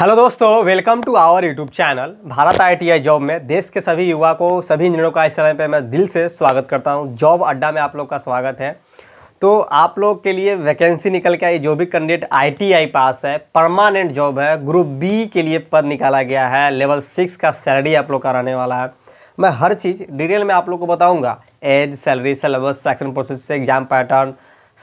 hello दोस्तों welcome to our YouTube channel Bharat ITI job में देश के सभी युवा को सभी इंजीनियरों का इस समय पे मैं दिल से स्वागत करता हूं जॉब अड्डा में आप लोग का स्वागत है तो आप लोग के लिए वैकेंसी निकल के आई जो भी कैंडिडेट आईटीआई पास है परमानेंट जॉब है ग्रुप बी के लिए पद निकाला गया है लेवल सिक्स का सैलरी आप लोग का रहने वाला है मैं हर चीज़ डिटेल में आप लोग को बताऊँगा age salary syllabus section process exam pattern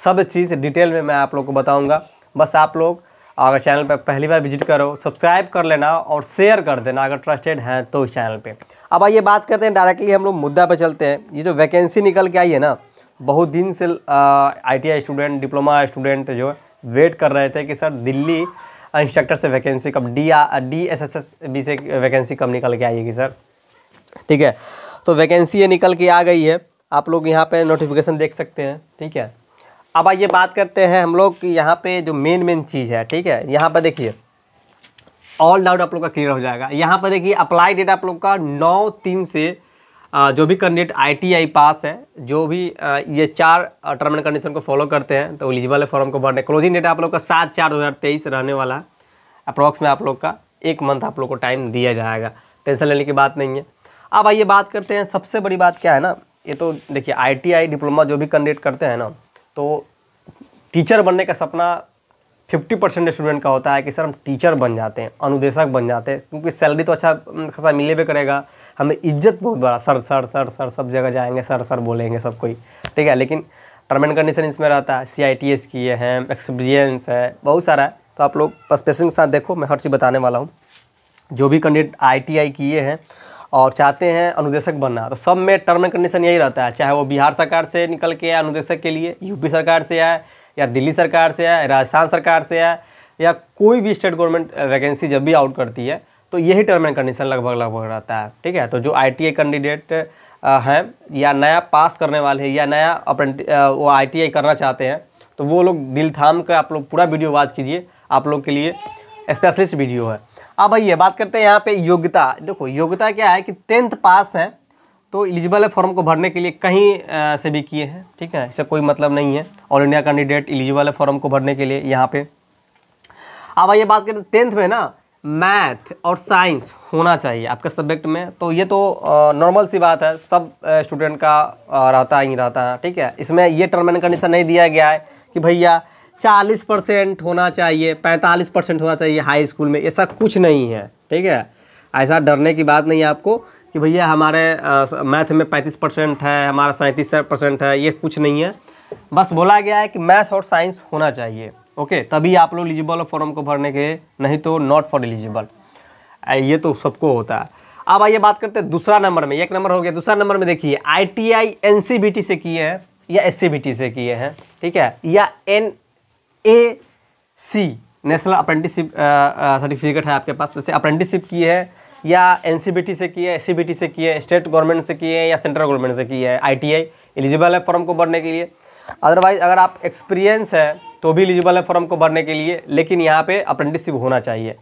सब चीज़ डिटेल में मैं आप लोग को बताऊँगा बस आप लोग अगर चैनल पर पहली बार विजिट करो सब्सक्राइब कर लेना और शेयर कर देना अगर ट्रस्टेड हैं तो इस चैनल पर अब आइए बात करते हैं डायरेक्टली हम लोग मुद्दा पर चलते हैं ये जो वैकेंसी निकल के आई है ना बहुत दिन से आई स्टूडेंट डिप्लोमा स्टूडेंट जो वेट कर रहे थे कि सर दिल्ली इंस्ट्रक्टर से वैकेंसी कब D D S S S B से वैकेंसी कब निकल के आएगी सर ठीक है तो वैकेंसी ये निकल के आ गई है आप लोग यहाँ पे नोटिफिकेशन देख सकते हैं ठीक है अब आइए बात करते हैं हम लोग यहाँ पे जो मेन मेन चीज़ है ठीक है यहाँ पर देखिए ऑल डाउट आप लोग का क्लियर हो जाएगा यहाँ पर देखिए अप्लाई डेट आप लोग का नौ तीन से जो भी कैंडिडेट आईटीआई पास है जो भी ये चार टर्म एंड कंडीशन को फॉलो करते हैं तो एलिजिबल है फॉर्म को भरने क्लोजिंग डेट आप लोग का सात चार दो हज़ार तेईस रहने वाला है अप्रॉक्स में आप लोग का एक मंथ आप लोग को टाइम दिया जाएगा टेंशन लेने की बात नहीं है अब आइए बात करते हैं सबसे बड़ी बात क्या है ना ये तो देखिए आईटीआई डिप्लोमा जो भी कैंडिडेट करते हैं ना तो टीचर बनने का सपना फिफ्टी परसेंट स्टूडेंट का होता है कि सर हम टीचर बन जाते हैं अनुदेशक बन जाते हैं क्योंकि सैलरी तो अच्छा हम्म, खासा मिले भी करेगा हमें इज्जत बहुत बड़ा सर सर सर सर सब जगह जाएंगे सर सर बोलेंगे सब कोई ठीक है लेकिन टर्म एंड कंडीशन इसमें रहता है सी आई टी एस किए हैं एक्सपीरियंस है बहुत सारा है तो आप लोग बस के साथ देखो मैं हर चीज़ बताने वाला हूँ जो भी कैंडिडेट आई टी आई किए हैं और चाहते हैं अनुदेशक बनना तो सब में टर्म एंड कंडीशन यही रहता है चाहे वो बिहार सरकार से निकल के आए अनुदेशक के लिए यूपी सरकार से आए या दिल्ली सरकार से आए राजस्थान सरकार से आए या कोई भी स्टेट गवर्नमेंट वैकेंसी जब भी आउट करती है तो यही टर्म एंड कंडीशन लगभग लगभग रहता है ठीक है तो जो आई कैंडिडेट हैं या नया पास करने वाले हैं या नया अप्रेंटि वो आई करना चाहते हैं तो वो लोग दिल थाम कर आप लोग पूरा वीडियो वाच कीजिए आप लोग के लिए स्पेशलिस्ट वीडियो है अब हाँ आइए बात करते हैं यहाँ पे योग्यता देखो योग्यता क्या है कि टेंथ पास है तो एलिजिबल है फॉर्म को भरने के लिए कहीं से भी किए हैं ठीक है इससे कोई मतलब नहीं है ऑल इंडिया कैंडिडेट एलिजिबल है फॉर्म को भरने के लिए यहाँ पे अब आइए बात करें टेंथ में ना मैथ और साइंस होना चाहिए आपके सब्जेक्ट में तो ये तो नॉर्मल सी बात है सब स्टूडेंट का रहता ही रहता है ठीक है इसमें ये टर्म एंड कंडीशन नहीं दिया गया है कि भैया चालीस परसेंट होना चाहिए पैंतालीस परसेंट होना चाहिए हाई स्कूल में ऐसा कुछ नहीं है ठीक है ऐसा डरने की बात नहीं है आपको कि भैया हमारे मैथ में पैंतीस परसेंट है हमारा सैंतीस परसेंट है ये कुछ नहीं है बस बोला गया है कि मैथ और साइंस होना चाहिए ओके तभी आप लोग एलिजिबल फॉर्म को भरने के नहीं तो नॉट फॉर एलिजिबल ये तो सबको होता है अब आइए बात करते हैं दूसरा नंबर में एक नंबर हो गया दूसरा नंबर में देखिए I T I N C B T से किए हैं या एस सी बी टी से किए हैं ठीक है या N A C national apprenticeship certificate है आपके पास जैसे अप्रेंटिसशिप की है या एन से की है एस से की है स्टेट गवर्नमेंट से की है या सेंट्रल गवर्नमेंट से की है आई एलिजिबल है फॉर्म को भरने के लिए अदरवाइज अगर आप एक्सपीरियंस है तो भी एलिजिबल है फॉर्म को भरने के लिए लेकिन यहाँ पे अप्रेंटिसशिप होना चाहिए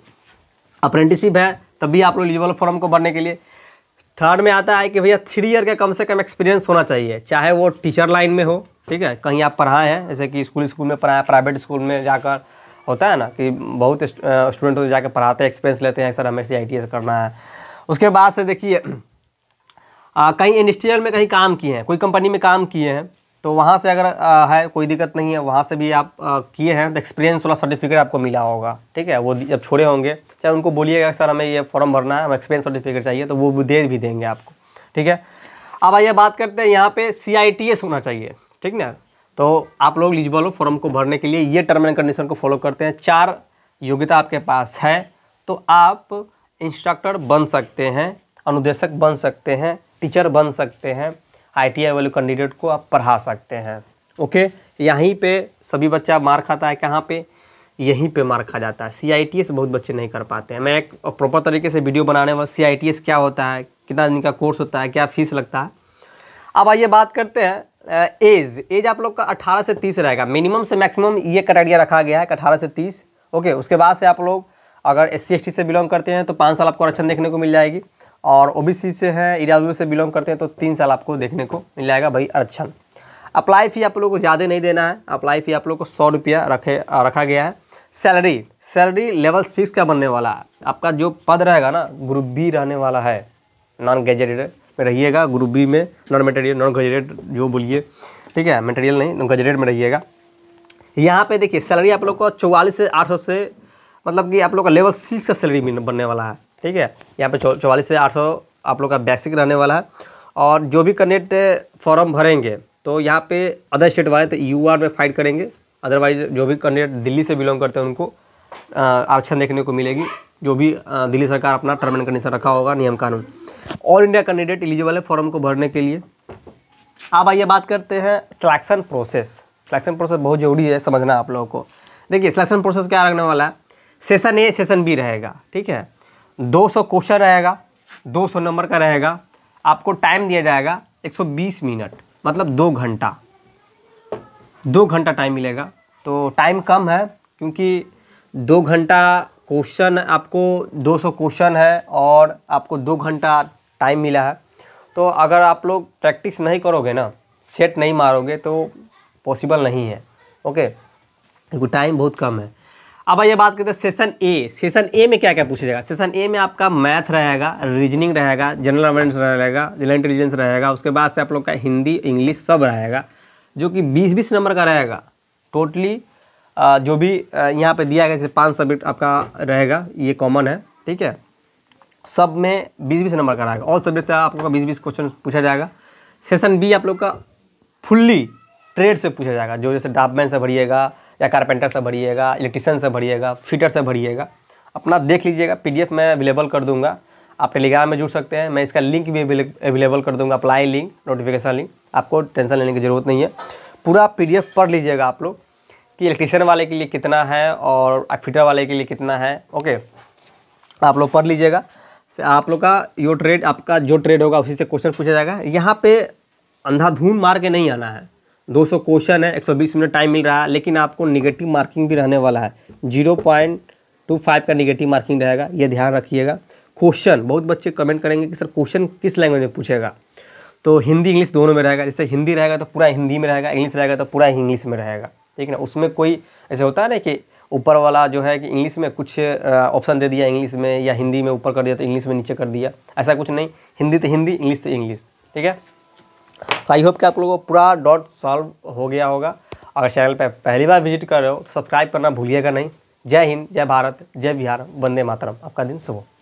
अप्रेंटिसशिप है तब भी आप लोग एलिजिबल फॉर्म को भरने के लिए थर्ड में आता है कि भैया थ्री ईयर का कम से कम एक्सपीरियंस होना चाहिए चाहे वो टीचर लाइन में हो ठीक है कहीं आप पढ़ाए हैं जैसे कि स्कूल स्कूल में पढ़ाए प्राइवेट स्कूल में जाकर होता है ना कि बहुत स्टूडेंट होते जाकर पढ़ाते हैं एक्सपीरियंस लेते हैं सर हमें से आई करना है उसके बाद से देखिए कहीं इंडस्ट्रियल में कहीं काम किए हैं कोई कंपनी में काम किए हैं तो वहाँ से अगर आ, है कोई दिक्कत नहीं है वहाँ से भी आप किए हैं तो एक्सपीरियंस वाला सर्टिफिकेट आपको मिला होगा ठीक है वो जब छोड़े होंगे चाहे उनको बोलिएगा सर हमें ये फॉर्म भरना है हमें एक्सपीरियंस सर्टिफिकेट चाहिए तो वो दे भी देंगे आपको ठीक है अब आइए बात करते हैं यहाँ पे सी होना चाहिए ठीक ना तो आप लोग लीजिबल हो फॉर्म को भरने के लिए ये टर्म एंड कंडीशन को फॉलो करते हैं चार योग्यता आपके पास है तो आप इंस्ट्रक्टर बन सकते हैं अनुदेशक बन सकते हैं टीचर बन सकते हैं आई वाले कैंडिडेट को आप पढ़ा सकते हैं ओके यहीं पे सभी बच्चा मार खाता है कहाँ पे यहीं पे मार खा जाता है सी से बहुत बच्चे नहीं कर पाते हैं मैं एक प्रॉपर तरीके से वीडियो बनाने वाला सी क्या होता है कितना दिन का कोर्स होता है क्या फीस लगता है अब आइए बात करते हैं एज एज आप लोग का 18 से 30 रहेगा मिनिमम से मैक्सिमम ये क्राइटेरिया रखा गया है कि से तीस ओके उसके बाद से आप लोग अगर एस सी से बिलोंग करते हैं तो पाँच साल आपको आरक्षण अच्छा देखने को मिल जाएगी और ओबीसी से हैं इरा e से बिलोंग करते हैं तो तीन साल आपको देखने को मिल जाएगा भाई आरक्षण अप्लाई फ़ी आप लोग को ज़्यादा नहीं देना है अप्लाई फ़ी आप लोग को सौ रुपया रखे रखा गया है सैलरी सैलरी लेवल सिक्स का बनने वाला है आपका जो पद रहेगा ना ग्रुप बी रहने वाला है नॉन ग्रेजुएटेड में रहिएगा ग्रुप बी में नॉन मेटेरियल नॉन ग्रेजुएट जो बोलिए ठीक है मेटेरियल नहीं नॉन गेजेटेड में रहिएगा यहाँ पर देखिए सैलरी आप लोग को चौवालीस से आठ से मतलब कि आप लोग का लेवल सिक्स का सैलरी बनने वाला है ठीक है यहाँ पे चौवालीस से आठ आप लोग का बेसिक रहने वाला है और जो भी कैंडिडेट फॉर्म भरेंगे तो यहाँ पे अदर स्टेट वाले तो यू में फाइट करेंगे अदरवाइज जो भी कैंडिडेट दिल्ली से बिलोंग करते हैं उनको आरक्षण देखने को मिलेगी जो भी दिल्ली सरकार अपना टर्म एंड कंडीशन रखा होगा नियम कानून ऑल इंडिया कैंडिडेट एलिजिबल है फॉर्म को भरने के लिए अब आइए बात करते हैं सिलेक्शन प्रोसेस सिलेक्शन प्रोसेस बहुत ज़रूरी है समझना आप लोगों को देखिए सिलेक्शन प्रोसेस क्या रखने वाला है सेशन ए सेशन बी रहेगा ठीक है 200 क्वेश्चन रहेगा 200 नंबर का रहेगा आपको टाइम दिया जाएगा 120 मिनट मतलब दो घंटा दो घंटा टाइम मिलेगा तो टाइम कम है क्योंकि दो घंटा क्वेश्चन आपको 200 क्वेश्चन है और आपको दो घंटा टाइम मिला है तो अगर आप लोग प्रैक्टिस नहीं करोगे ना सेट नहीं मारोगे तो पॉसिबल नहीं है ओके क्योंकि टाइम बहुत कम है अब आइए बात करते हैं सेशन ए सेशन ए में क्या क्या पूछा जाएगा सेशन ए में आपका मैथ रहेगा रीजनिंग रहेगा जनरल अवेयरनेस रहेगा जनरल इंटेलिजेंस रहेगा उसके बाद से आप लोग का हिंदी इंग्लिश सब रहेगा जो कि बीस बीस नंबर का रहेगा टोटली जो भी यहाँ पे दिया गया जैसे पाँच सब्जेक्ट आपका रहेगा ये कॉमन है ठीक है सब में बीस बीस नंबर का रहेगा और सब्जेक्ट से आप लोग का बीस बीस क्वेश्चन पूछा जाएगा सेशन बी आप लोग का फुल्ली ट्रेड से पूछा जाएगा जो जैसे डाबमैन से भरिएगा या कारपेंटर से भरिएगा इलेक्ट्रिशियन से भरिएगा फिटर से भरिएगा अपना देख लीजिएगा पीडीएफ मैं अवेलेबल कर दूंगा आप टेलीग्राम में जुड़ सकते हैं मैं इसका लिंक भी अवेलेबल कर दूंगा अप्लाई लिंक नोटिफिकेशन लिंक आपको टेंशन लेने की ज़रूरत नहीं है पूरा एफ पढ़ लीजिएगा आप लोग कि इलेक्ट्रिशियन वाले के लिए कितना है और फिटर वाले के लिए कितना है ओके आप लोग पढ़ लीजिएगा आप लोग का यो ट्रेड आपका जो ट्रेड होगा उसी से क्वेश्चन पूछा जाएगा यहाँ पे अंधाधुंध मार के नहीं आना है 200 क्वेश्चन है 120 मिनट टाइम मिल रहा है लेकिन आपको निगेटिव मार्किंग भी रहने वाला है जीरो पॉइंट टू फाइव का निगेटिव मार्किंग रहेगा ये ध्यान रखिएगा क्वेश्चन बहुत बच्चे कमेंट करेंगे कि सर क्वेश्चन किस लैंग्वेज में पूछेगा तो हिंदी इंग्लिश दोनों में रहेगा जैसे हिंदी रहेगा तो पूरा हिंदी में रहेगा इंग्लिश रहेगा तो पूरा इंग्लिश में रहेगा ठीक है ना उसमें कोई ऐसे होता है ना कि ऊपर वाला जो है कि इंग्लिश में कुछ ऑप्शन दे दिया इंग्लिश में या हिंदी में ऊपर कर दिया तो इंग्लिश में नीचे कर दिया ऐसा कुछ नहीं हिंदी तो हिंदी इंग्लिश तो इंग्लिश ठीक है तो आई होप कि आप लोगों को पूरा डॉट सॉल्व हो गया होगा अगर चैनल पर पहली बार विजिट कर रहे हो तो सब्सक्राइब करना भूलिएगा नहीं जय हिंद जय भारत जय बिहार वंदे मातरम आपका दिन शुभ